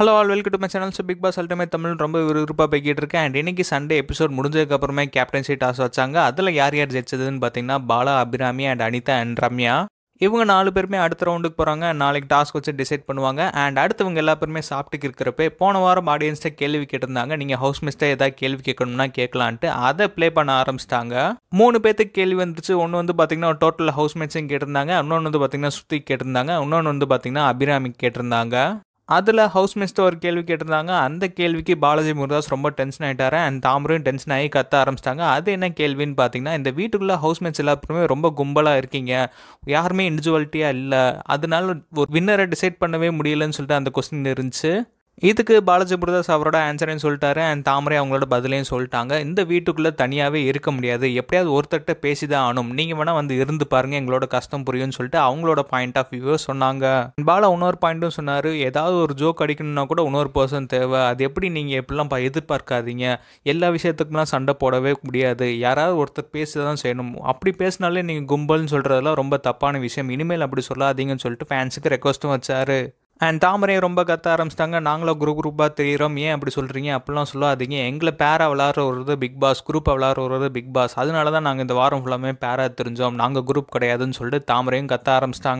hello all welcome to my channel so Bigg Boss Ultimate Tamil ரொம்ப விறுவிறுப்பாக போய்கிட்டு இருக்கேன் அண்ட் இன்னைக்கு சண்டே எபிசோட் முடிஞ்சதுக்கப்புறமே கேப்டன்சி டாஸ் வச்சாங்க அதில் யார் யார் ஜெயிச்சதுன்னு பார்த்தீங்கன்னா பாலா அபிராமி அண்ட் அனிதா அண்ட் ரம்யா இவங்க நாலு பேருமே அடுத்த ரவுண்டுக்கு போகிறாங்க நாளைக்கு டாஸ்க் வச்சு டிசைட் பண்ணுவாங்க அண்ட் அடுத்தவங்க எல்லா பேருமே சாப்பிட்டுக்கு இருக்கிறப்ப போன வாரம் ஆடியன்ஸ்ட்டை கேள்வி கேட்டிருந்தாங்க நீங்கள் ஹவுஸ் மிஸ்டாக ஏதாவது கேள்வி கேட்கணும்னா கேட்கலான்ட்டு அதை ப்ளே பண்ண ஆரம்பிச்சிட்டாங்க மூணு பேர்த்துக்கு கேள்வி வந்துச்சு ஒன்று வந்து பார்த்தீங்கன்னா டோட்டல் ஹவுஸ் மேட்ஸையும் கேட்டிருந்தாங்க இன்னொன்று வந்து பார்த்தீங்கன்னா சுத்தி கேட்டிருந்தாங்க இன்னொன்று வந்து பார்த்தீங்கன்னா அபிராமி கேட்டிருந்தாங்க அதில் ஹவுஸ் ஹவுஸ்மிஸ்டர் ஒரு கேள்வி கேட்டிருந்தாங்க அந்த கேள்விக்கு பாலாஜி முருதாஸ் ரொம்ப டென்ஷன் ஆகிட்டார் அண்ட் தாமரையும் டென்ஷன் ஆகி கத்த ஆரம்பிச்சிட்டாங்க அது என்ன கேள்வின்னு பார்த்தீங்கன்னா இந்த வீட்டுக்குள்ளே ஹவுஸ்மேட்ஸ் எல்லாருமே ரொம்ப கும்பலாக இருக்கீங்க யாருமே இண்டிவிஜுவாலிட்டியாக இல்லை அதனால ஒரு வின்னரை டிசைட் பண்ணவே முடியலன்னு சொல்லிட்டு அந்த கொஸ்டின் இருந்துச்சு இதுக்கு பாலாஜி முருதாஸ் அவரோட ஆன்சரையும் சொல்லிட்டாரு அண்ட் தாமரை அவங்களோட பதிலையும் சொல்லிட்டாங்க இந்த வீட்டுக்குள்ளே தனியாகவே இருக்க முடியாது எப்படியாவது ஒருத்தர்கிட்ட பேசி தான் ஆனும் நீங்கள் வேணால் வந்து இருந்து பாருங்கள் எங்களோட கஷ்டம் புரியும்னு சொல்லிட்டு அவங்களோட பாயிண்ட் ஆஃப் வியூ சொன்னாங்க பாலா இன்னொரு பாயிண்ட்டும் சொன்னார் ஏதாவது ஒரு ஜோக் அடிக்கணும்னா கூட இன்னொரு பர்சன் தேவை அது எப்படி நீங்கள் எப்படிலாம் எதிர்பார்க்காதீங்க எல்லா விஷயத்துக்குலாம் சண்டை போடவே முடியாது யாராவது ஒருத்தர் பேசி தான் செய்யணும் அப்படி பேசினாலே நீங்கள் கும்பல்னு சொல்கிறதெல்லாம் ரொம்ப தப்பான விஷயம் இனிமேல் அப்படி சொல்லாதீங்கன்னு சொல்லிட்டு ஃபேன்ஸுக்கு ரெக்வஸ்ட்டும் வச்சார் அண்ட் தாமரையும் ரொம்ப கத்த ஆரம்பிச்சிட்டாங்க நாங்களும் குரூப் குரூப்பாக தெரியிறோம் ஏன் அப்படி சொல்கிறீங்க அப்படிலாம் சொல்லாதீங்க எங்களை பேராக விளாட்ற ஒரு பிக் பாஸ் குரூப்பை விளாட்ற ஒரு பிக் பாஸ் அதனால தான் நாங்கள் இந்த வாரம் ஃபுல்லாமே பேராக தெரிஞ்சோம் நாங்கள் குரூப் கிடையாதுன்னு சொல்லிட்டு தாமரையும் கத்த ஆரம்பிச்சிட்டாங்க